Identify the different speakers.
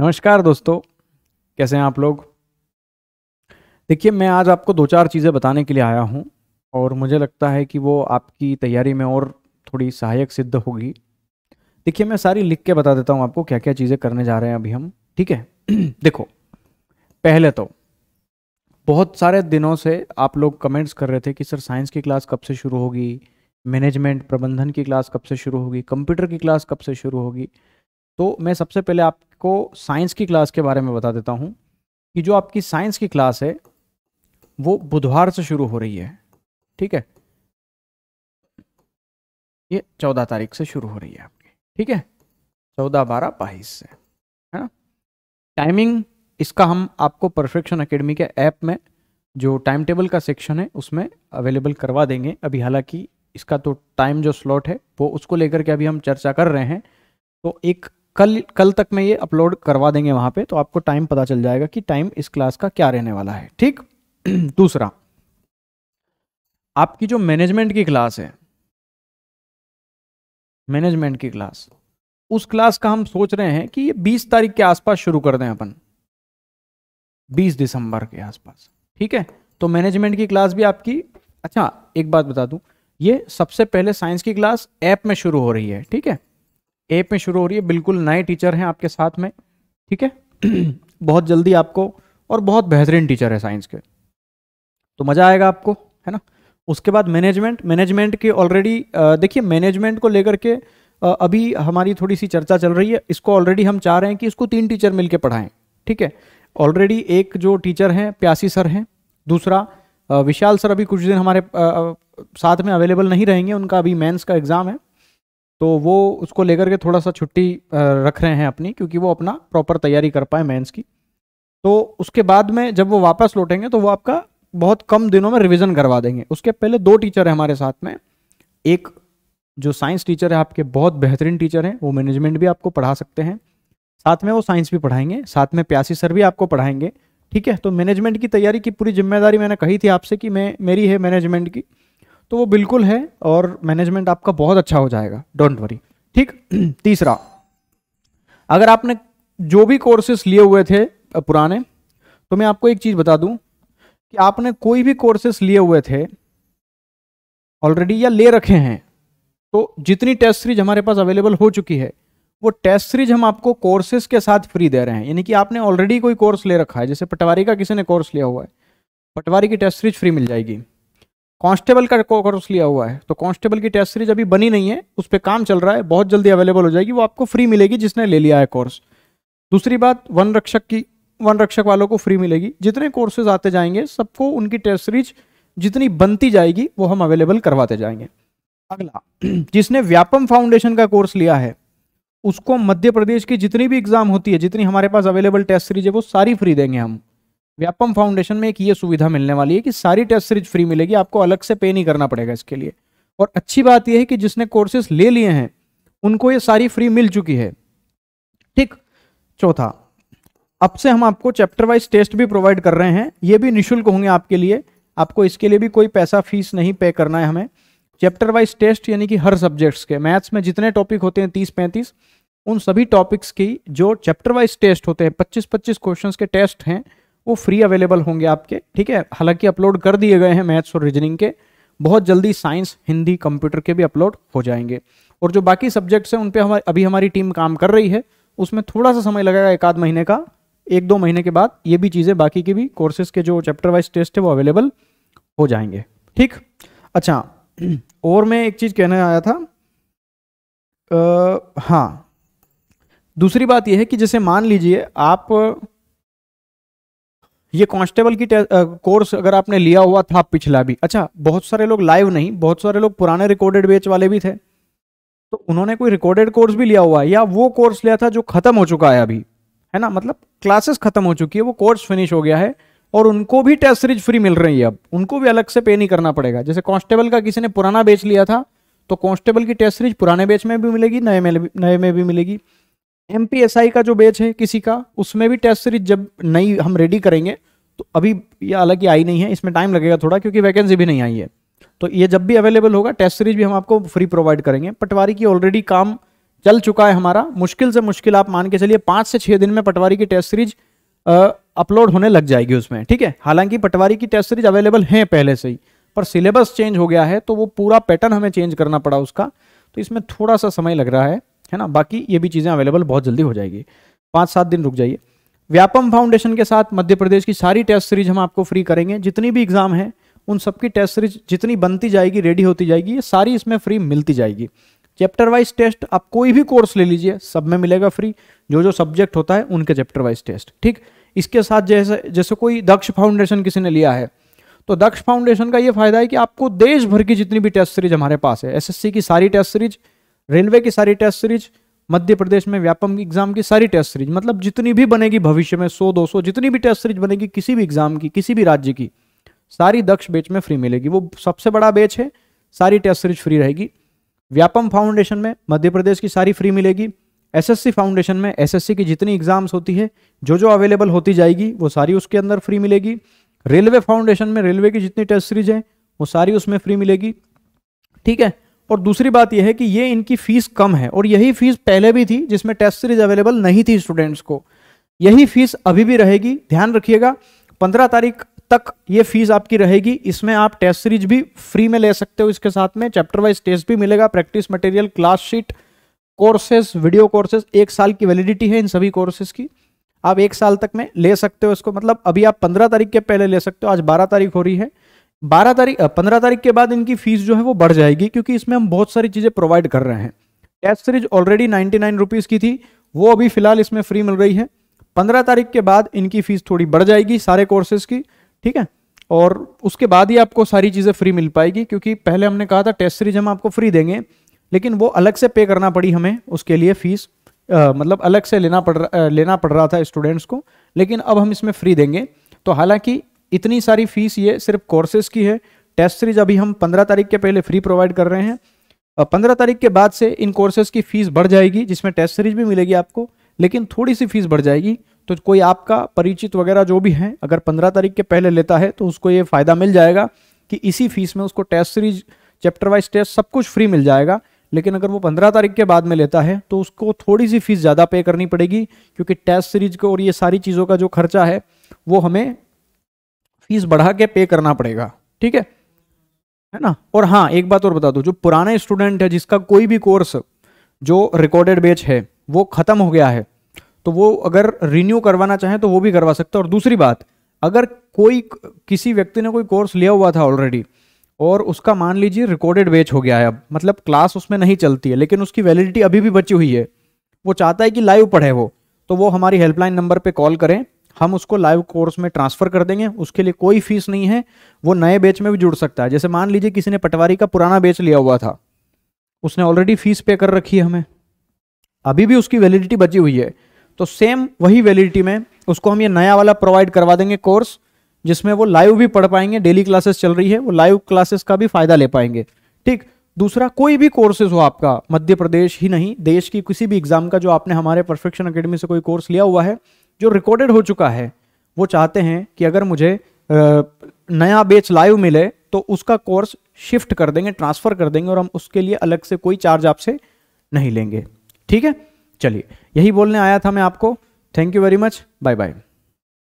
Speaker 1: नमस्कार दोस्तों कैसे हैं आप लोग देखिए मैं आज आपको दो चार चीज़ें बताने के लिए आया हूं और मुझे लगता है कि वो आपकी तैयारी में और थोड़ी सहायक सिद्ध होगी देखिए मैं सारी लिख के बता देता हूं आपको क्या क्या चीज़ें करने जा रहे हैं अभी हम ठीक है देखो पहले तो बहुत सारे दिनों से आप लोग कमेंट्स कर रहे थे कि सर साइंस की क्लास कब से शुरू होगी मैनेजमेंट प्रबंधन की क्लास कब से शुरू होगी कंप्यूटर की क्लास कब से शुरू होगी तो मैं सबसे पहले आप आपको साइंस की क्लास के बारे में बता देता हूँ कि जो आपकी साइंस की क्लास है वो बुधवार से शुरू हो रही है ठीक है ये चौदह तारीख से शुरू हो रही है आपकी ठीक है चौदह बारह बाईस से है ना टाइमिंग इसका हम आपको परफेक्शन अकेडमी के ऐप में जो टाइम टेबल का सेक्शन है उसमें अवेलेबल करवा देंगे अभी हालांकि इसका तो टाइम जो स्लॉट है वो उसको लेकर के अभी हम चर्चा कर रहे हैं तो एक कल कल तक में ये अपलोड करवा देंगे वहां पे तो आपको टाइम पता चल जाएगा कि टाइम इस क्लास का क्या रहने वाला है ठीक दूसरा आपकी जो मैनेजमेंट की क्लास है मैनेजमेंट की क्लास उस क्लास का हम सोच रहे हैं कि ये 20 तारीख के आसपास शुरू कर दें अपन 20 दिसंबर के आसपास ठीक है तो मैनेजमेंट की क्लास भी आपकी अच्छा एक बात बता दूं ये सबसे पहले साइंस की क्लास ऐप में शुरू हो रही है ठीक है एप में शुरू हो रही है बिल्कुल नए टीचर हैं आपके साथ में ठीक है बहुत जल्दी आपको और बहुत बेहतरीन टीचर है साइंस के तो मज़ा आएगा आपको है ना उसके बाद मैनेजमेंट मैनेजमेंट के ऑलरेडी देखिए मैनेजमेंट को लेकर के आ, अभी हमारी थोड़ी सी चर्चा चल रही है इसको ऑलरेडी हम चाह रहे हैं कि इसको तीन टीचर मिलकर पढ़ाएं ठीक है ऑलरेडी एक जो टीचर हैं प्यासी सर हैं दूसरा विशाल सर अभी कुछ दिन हमारे आ, साथ में अवेलेबल नहीं रहेंगे उनका अभी मेंस का एग्ज़ाम है तो वो उसको लेकर के थोड़ा सा छुट्टी रख रहे हैं अपनी क्योंकि वो अपना प्रॉपर तैयारी कर पाए मेंस की तो उसके बाद में जब वो वापस लौटेंगे तो वो आपका बहुत कम दिनों में रिवीजन करवा देंगे उसके पहले दो टीचर हैं हमारे साथ में एक जो साइंस टीचर है आपके बहुत बेहतरीन टीचर हैं वो मैनेजमेंट भी आपको पढ़ा सकते हैं साथ में वो साइंस भी पढ़ाएंगे साथ में प्यासी सर भी आपको पढ़ाएंगे ठीक है तो मैनेजमेंट की तैयारी की पूरी जिम्मेदारी मैंने कही थी आपसे कि मैं मेरी है मैनेजमेंट की तो वो बिल्कुल है और मैनेजमेंट आपका बहुत अच्छा हो जाएगा डोंट वरी ठीक तीसरा अगर आपने जो भी कोर्सेस लिए हुए थे पुराने तो मैं आपको एक चीज़ बता दूं कि आपने कोई भी कोर्सेस लिए हुए थे ऑलरेडी या ले रखे हैं तो जितनी टेस्ट सीरीज हमारे पास अवेलेबल हो चुकी है वो टेस्ट सीरीज हम आपको कोर्सेज के साथ फ्री दे रहे हैं यानी कि आपने ऑलरेडी कोई कोर्स ले रखा है जैसे पटवारी का किसी ने कोर्स लिया हुआ है पटवारी की टेस्ट सीरीज फ्री मिल जाएगी कांस्टेबल का कोर्स लिया हुआ है तो कांस्टेबल की टेस्ट सीरीज अभी बनी नहीं है उस पर काम चल रहा है बहुत जल्दी अवेलेबल हो जाएगी वो आपको फ्री मिलेगी जिसने ले लिया है कोर्स दूसरी बात वन रक्षक की वन रक्षक वालों को फ्री मिलेगी जितने कोर्सेज आते जाएंगे सबको उनकी टेस्ट सीरीज जितनी बनती जाएगी वो हम अवेलेबल करवाते जाएंगे अगला जिसने व्यापम फाउंडेशन का कोर्स लिया है उसको मध्य प्रदेश की जितनी भी एग्जाम होती है जितनी हमारे पास अवेलेबल टेस्ट सीरीज है वो सारी फ्री देंगे हम व्यापम फाउंडेशन में एक ये सुविधा मिलने वाली है कि सारी टेस्ट सीरीज फ्री मिलेगी आपको अलग से पे नहीं करना पड़ेगा इसके लिए और अच्छी बात यह है कि जिसने कोर्सेज ले लिए हैं उनको ये सारी फ्री मिल चुकी है ठीक चौथा अब से हम आपको चैप्टर वाइज टेस्ट भी प्रोवाइड कर रहे हैं ये भी निःशुल्क होंगे आपके लिए आपको इसके लिए भी कोई पैसा फीस नहीं पे करना है हमें चैप्टर वाइज टेस्ट यानी कि हर सब्जेक्ट्स के मैथ्स में जितने टॉपिक होते हैं तीस पैंतीस उन सभी टॉपिक्स की जो चैप्टर वाइज टेस्ट होते हैं पच्चीस पच्चीस क्वेश्चन के टेस्ट हैं वो फ्री अवेलेबल होंगे आपके ठीक है हालांकि अपलोड कर दिए गए हैं मैथ्स और रीजनिंग के बहुत जल्दी साइंस हिंदी कंप्यूटर के भी अपलोड हो जाएंगे और जो बाकी सब्जेक्ट्स हैं उन पर हम अभी हमारी टीम काम कर रही है उसमें थोड़ा सा समय लगेगा एक आध महीने का एक दो महीने के बाद ये भी चीज़ें बाकी की भी कोर्सेज के जो चैप्टर वाइज टेस्ट है वो अवेलेबल हो जाएंगे ठीक अच्छा और मैं एक चीज़ कहने आया था आ, हाँ दूसरी बात यह है कि जैसे मान लीजिए आप ये कांस्टेबल की कोर्स अगर आपने लिया हुआ था पिछला भी अच्छा बहुत सारे लोग लाइव नहीं बहुत सारे लोग पुराने रिकॉर्डेड बेच वाले भी थे तो उन्होंने कोई रिकॉर्डेड कोर्स भी लिया हुआ है या वो कोर्स लिया था जो खत्म हो चुका है अभी है ना मतलब क्लासेस खत्म हो चुकी है वो कोर्स फिनिश हो गया है और उनको भी टेस्ट सीरीज फ्री मिल रही है अब उनको भी अलग से पे नहीं करना पड़ेगा जैसे कांस्टेबल का किसी ने पुराना बेच लिया था तो कांस्टेबल की टेस्ट सीरीज पुराने बेच में भी मिलेगी नए में नए में भी मिलेगी एम का जो बैच है किसी का उसमें भी टेस्ट सीरीज जब नई हम रेडी करेंगे तो अभी ये हालांकि आई नहीं है इसमें टाइम लगेगा थोड़ा क्योंकि वैकेंसी भी नहीं आई है तो ये जब भी अवेलेबल होगा टेस्ट सीरीज भी हम आपको फ्री प्रोवाइड करेंगे पटवारी की ऑलरेडी काम चल चुका है हमारा मुश्किल से मुश्किल आप मान के चलिए पाँच से छः दिन में पटवारी की टेस्ट सीरीज अपलोड होने लग जाएगी उसमें ठीक है हालांकि पटवारी की टेस्ट सीरीज अवेलेबल है पहले से ही पर सिलेबस चेंज हो गया है तो वो पूरा पैटर्न हमें चेंज करना पड़ा उसका तो इसमें थोड़ा सा समय लग रहा है है ना बाकी ये भी चीज़ें अवेलेबल बहुत जल्दी हो जाएगी पाँच सात दिन रुक जाइए व्यापम फाउंडेशन के साथ मध्य प्रदेश की सारी टेस्ट सीरीज हम आपको फ्री करेंगे जितनी भी एग्ज़ाम है उन सबकी टेस्ट सीरीज जितनी बनती जाएगी रेडी होती जाएगी ये सारी इसमें फ्री मिलती जाएगी चैप्टर वाइज टेस्ट आप कोई भी कोर्स ले लीजिए सब में मिलेगा फ्री जो जो सब्जेक्ट होता है उनके चैप्टर वाइज टेस्ट ठीक इसके साथ जैसे जैसे कोई दक्ष फाउंडेशन किसी ने लिया है तो दक्ष फाउंडेशन का ये फायदा है कि आपको देश भर की जितनी भी टेस्ट सीरीज हमारे पास है एसएससी की सारी टेस्ट सीरीज रेलवे की सारी टेस्ट सीरीज मध्य प्रदेश में व्यापम एग्जाम की सारी टेस्ट सीरीज मतलब जितनी भी बनेगी भविष्य में 100 200 जितनी भी टेस्ट सीरीज बनेगी किसी भी एग्जाम की किसी भी राज्य की सारी दक्ष बेच में फ्री मिलेगी वो सबसे बड़ा बेच है सारी टेस्ट सीरीज फ्री रहेगी व्यापम फाउंडेशन में मध्य प्रदेश की सारी फ्री मिलेगी एसएससी फाउंडेशन में एसएससी की जितनी एग्जाम्स होती है जो जो अवेलेबल होती जाएगी वो सारी उसके अंदर फ्री मिलेगी रेलवे फाउंडेशन में रेलवे की जितनी टेस्ट सीरीज है वो सारी उसमें फ्री मिलेगी ठीक है और दूसरी बात यह है कि ये इनकी फ़ीस कम है और यही फ़ीस पहले भी थी जिसमें टेस्ट सीरीज अवेलेबल नहीं थी स्टूडेंट्स को यही फ़ीस अभी भी रहेगी ध्यान रखिएगा पंद्रह तारीख तक ये फीस आपकी रहेगी इसमें आप टेस्ट सीरीज भी फ्री में ले सकते हो इसके साथ में चैप्टर वाइज टेस्ट भी मिलेगा practice material class sheet courses video courses एक साल की वैलिडिटी है इन सभी कोर्सेज की आप एक साल तक में ले सकते हो इसको मतलब अभी आप पंद्रह तारीख के पहले ले सकते हो आज बारह तारीख हो रही है बारह तारीख पंद्रह तारीख के बाद इनकी फीस जो है वो बढ़ जाएगी क्योंकि इसमें हम बहुत सारी चीज़ें प्रोवाइड कर रहे हैं test series already ninety nine rupees की थी वो अभी फिलहाल इसमें फ्री मिल रही है पंद्रह तारीख के बाद इनकी फीस थोड़ी बढ़ जाएगी सारे कोर्सेज की ठीक है और उसके बाद ही आपको सारी चीज़ें फ्री मिल पाएगी क्योंकि पहले हमने कहा था टेस्ट सीरीज हम आपको फ्री देंगे लेकिन वो अलग से पे करना पड़ी हमें उसके लिए फीस आ, मतलब अलग से लेना पड़ लेना पड़ रहा था स्टूडेंट्स को लेकिन अब हम इसमें फ्री देंगे तो हालांकि इतनी सारी फीस ये सिर्फ कोर्सेज की है टेस्ट सीरीज अभी हम पंद्रह तारीख के पहले फ्री प्रोवाइड कर रहे हैं और पंद्रह तारीख के बाद से इन कोर्सेज की फ़ीस बढ़ जाएगी जिसमें टेस्ट सीरीज भी मिलेगी आपको लेकिन थोड़ी सी फ़ीस बढ़ जाएगी तो कोई आपका परिचित वगैरह जो भी है अगर पंद्रह तारीख के पहले लेता है तो उसको ये फ़ायदा मिल जाएगा कि इसी फीस में उसको test series chapter wise test सब कुछ फ्री मिल जाएगा लेकिन अगर वो पंद्रह तारीख के बाद में लेता है तो उसको थोड़ी सी फीस ज़्यादा पे करनी पड़ेगी क्योंकि टेस्ट सीरीज को और ये सारी चीज़ों का जो खर्चा है वो हमें फीस बढ़ा के पे करना पड़ेगा ठीक है है ना और हाँ एक बात और बता दो जो पुराने स्टूडेंट है जिसका कोई भी कोर्स जो रिकॉर्डेड बेच है वो ख़त्म हो गया है तो वो अगर रिन्यू करवाना चाहें तो वो भी करवा सकते हैं और दूसरी बात अगर कोई किसी व्यक्ति ने कोई कोर्स लिया हुआ था ऑलरेडी और उसका मान लीजिए रिकॉर्डेड बेच हो गया है अब मतलब क्लास उसमें नहीं चलती है लेकिन उसकी वैलिडिटी अभी भी बची हुई है वो चाहता है कि लाइव पढ़े वो तो वो हमारी हेल्पलाइन नंबर पे कॉल करें हम उसको लाइव कोर्स में ट्रांसफर कर देंगे उसके लिए कोई फीस नहीं है वो नए बेच में भी जुड़ सकता है जैसे मान लीजिए किसी ने पटवारी का पुराना बेच लिया हुआ था उसने ऑलरेडी फीस पे कर रखी है हमें अभी भी उसकी वैलिडिटी बची हुई है तो सेम वही वैलिडिटी में उसको हम ये नया वाला प्रोवाइड करवा देंगे कोर्स जिसमें वो लाइव भी पढ़ पाएंगे डेली क्लासेस चल रही है वो लाइव क्लासेस का भी फायदा ले पाएंगे ठीक दूसरा कोई भी कोर्सेज हो आपका मध्य प्रदेश ही नहीं देश की किसी भी एग्जाम का जो आपने हमारे परफेक्शन अकेडमी से कोई कोर्स लिया हुआ है जो रिकॉर्डेड हो चुका है वो चाहते हैं कि अगर मुझे नया बेच लाइव मिले तो उसका कोर्स शिफ्ट कर देंगे ट्रांसफ़र कर देंगे और हम उसके लिए अलग से कोई चार्ज आपसे नहीं लेंगे ठीक है चलिए यही बोलने आया था मैं आपको thank you very much bye bye